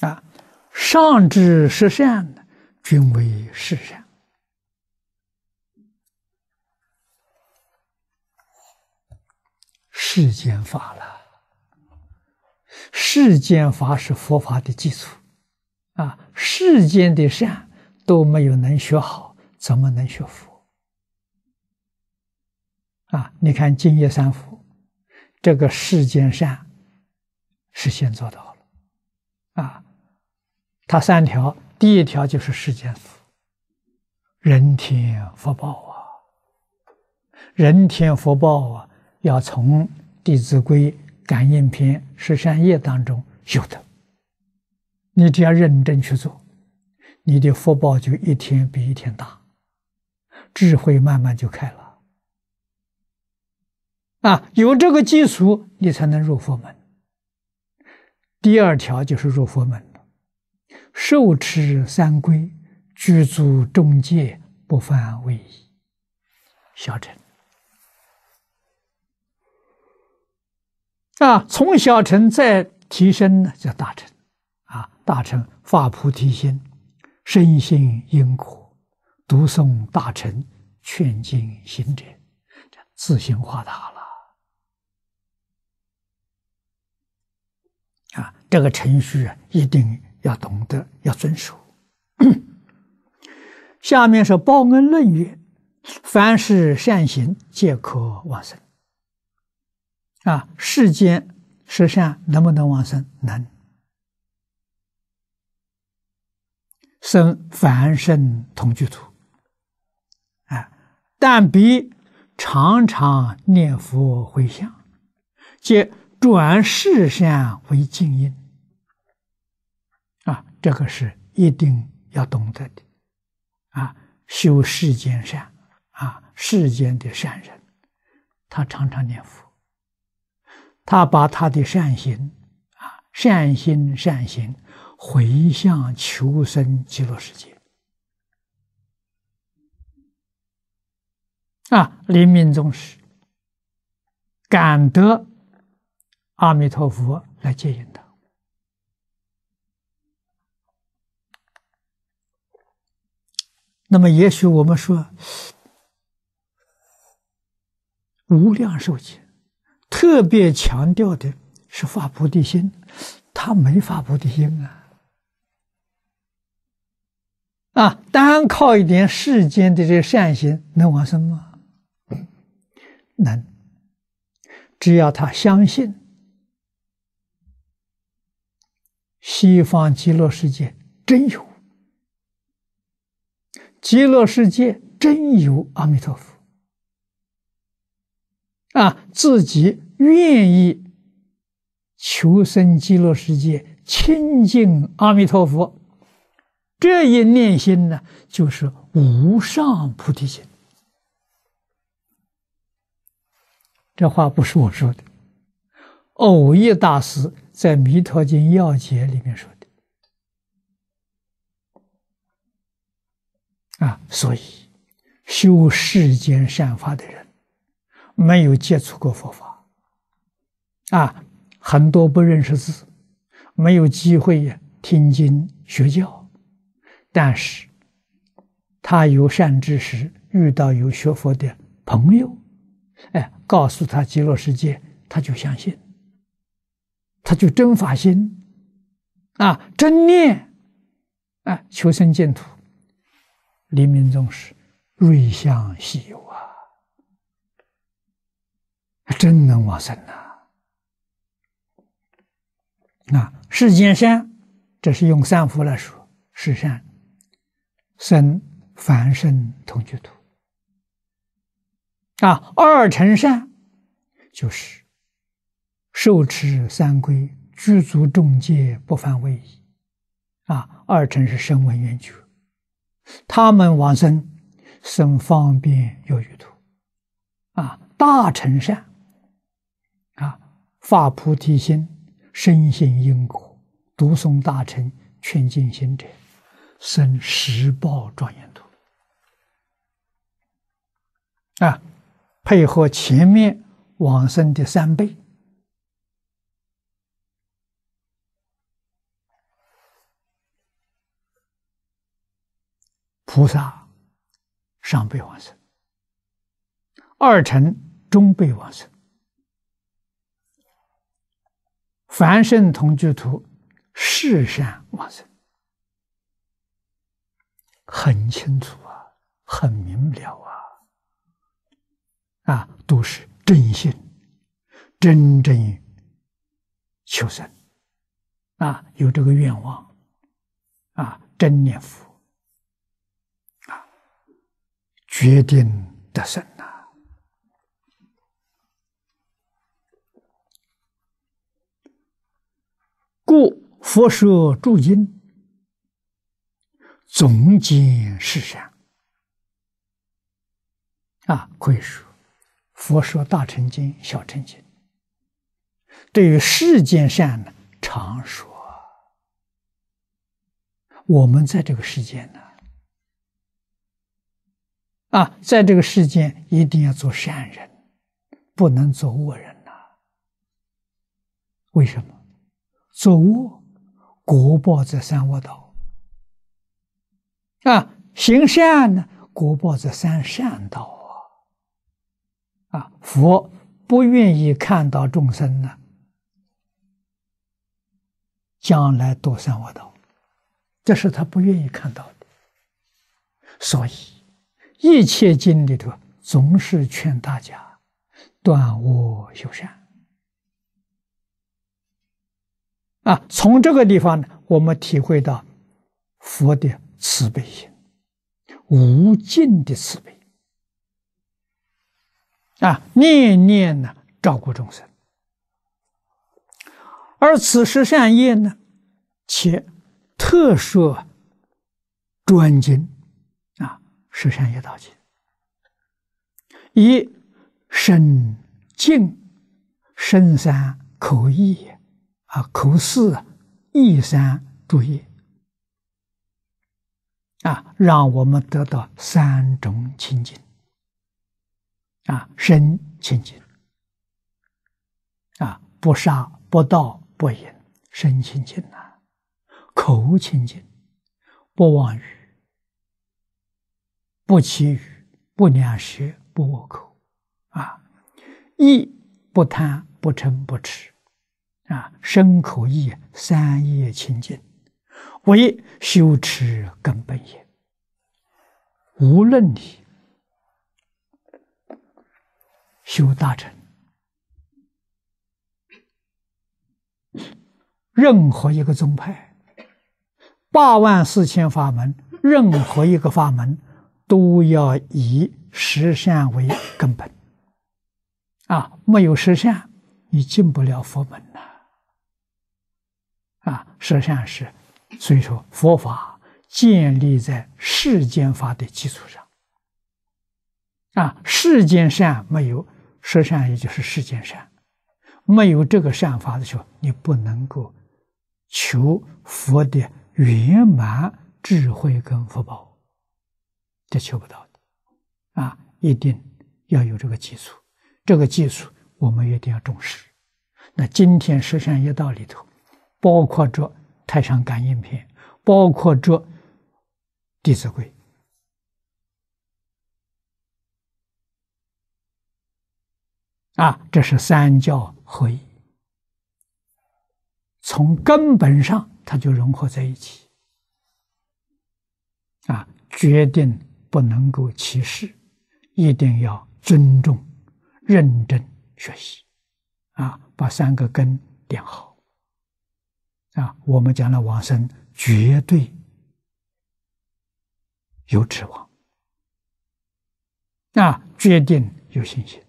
啊，上至十善的，均为世善。世间法了，世间法是佛法的基础。啊，世间的善都没有能学好，怎么能学佛？啊，你看《今夜三福》，这个世间善是先做到了，啊。它三条，第一条就是世间福、人天福报啊，人天福报啊，要从《弟子规》《感应篇》《十三页当中学的。你只要认真去做，你的福报就一天比一天大，智慧慢慢就开了。啊，有这个基础，你才能入佛门。第二条就是入佛门。受持三规，具足众戒，不犯违仪，小乘。啊，从小乘再提升呢，叫大乘。啊，大乘发菩提心，深心因果，读诵大乘，劝进行者，这自行化他了。啊，这个程序啊，一定。要懂得，要遵守。下面是报恩论语，凡事善行，皆可往生。啊，世间十善能不能往生？能。生凡圣同居土。啊，但彼常常念佛回向，皆转世善为静音。这个是一定要懂得的，啊，修世间善，啊，世间的善人，他常常念佛，他把他的善行，啊，善心善行，回向求生极乐世界，啊，临命终时，感得阿弥陀佛来接引他。那么，也许我们说，无量寿经特别强调的是发菩提心，他没发菩提心啊！啊，单靠一点世间的这善行能往生吗？能，只要他相信西方极乐世界真有。极乐世界真有阿弥陀佛啊！自己愿意求生极乐世界，亲近阿弥陀佛，这一念心呢，就是无上菩提心。这话不是我说的，偶益大师在《弥陀经要解》里面说。啊，所以修世间善法的人，没有接触过佛法，啊，很多不认识字，没有机会呀听经学教，但是，他有善知识，遇到有学佛的朋友，哎，告诉他极乐世界，他就相信，他就真发心，啊，真念，啊，求生净土。黎明宗是瑞相西游啊，真能往生呐！啊，世间善，这是用三福来说世善：生、凡生同居土。啊，二乘善就是受持三归，具足众戒，不犯位仪。啊，二乘是声闻缘觉。他们往生生方便有余土，啊，大乘善，啊，发菩提心，深信因果，读诵大乘，劝进行者，生十报庄严土，啊，配合前面往生的三倍。菩萨上辈往生，二乘中辈往生，凡圣同居图世善往生，很清楚啊，很明了啊，啊，都是真心，真正求生，啊，有这个愿望，啊，真念佛。决定得胜呐！故佛说诸经，总经世善啊。可以说，佛说大乘经、小乘经，对于世间善呢，常说。我们在这个世间呢。啊，在这个世间一定要做善人，不能做恶人呐。为什么？做恶，国报在三恶道；啊，行善呢，国报在三善道啊。啊，佛不愿意看到众生呢，将来堕三恶道，这是他不愿意看到的，所以。一切经里头总是劝大家断恶修善啊！从这个地方呢，我们体会到佛的慈悲心，无尽的慈悲啊，念念呢照顾众生。而此时善业呢，且特设专经。十善业道经，一身净，身三口一，啊口四，意三，注意，啊让我们得到三种清净，啊身清净，啊不杀不盗不淫身清净啊，口清净，不妄语。不欺语，不两舌，不恶口，啊！一不贪，不嗔，不痴，啊！身口意三业清净，为修持根本也。无论你修大乘，任何一个宗派，八万四千法门，任何一个法门。都要以实善为根本啊！没有实善，你进不了佛门呐！啊，实善是，所以说佛法建立在世间法的基础上。啊，世间善没有实善，也就是世间善，没有这个善法的时候，你不能够求佛的圆满智慧跟福报。这求不到的啊！一定要有这个基础，这个基础我们一定要重视。那今天十三一道里头，包括着《太上感应篇》，包括着《弟子规》啊，这是三教合一，从根本上它就融合在一起啊，决定。不能够歧视，一定要尊重，认真学习，啊，把三个根点好。啊，我们讲的往生绝对有指望，啊，绝对有信心。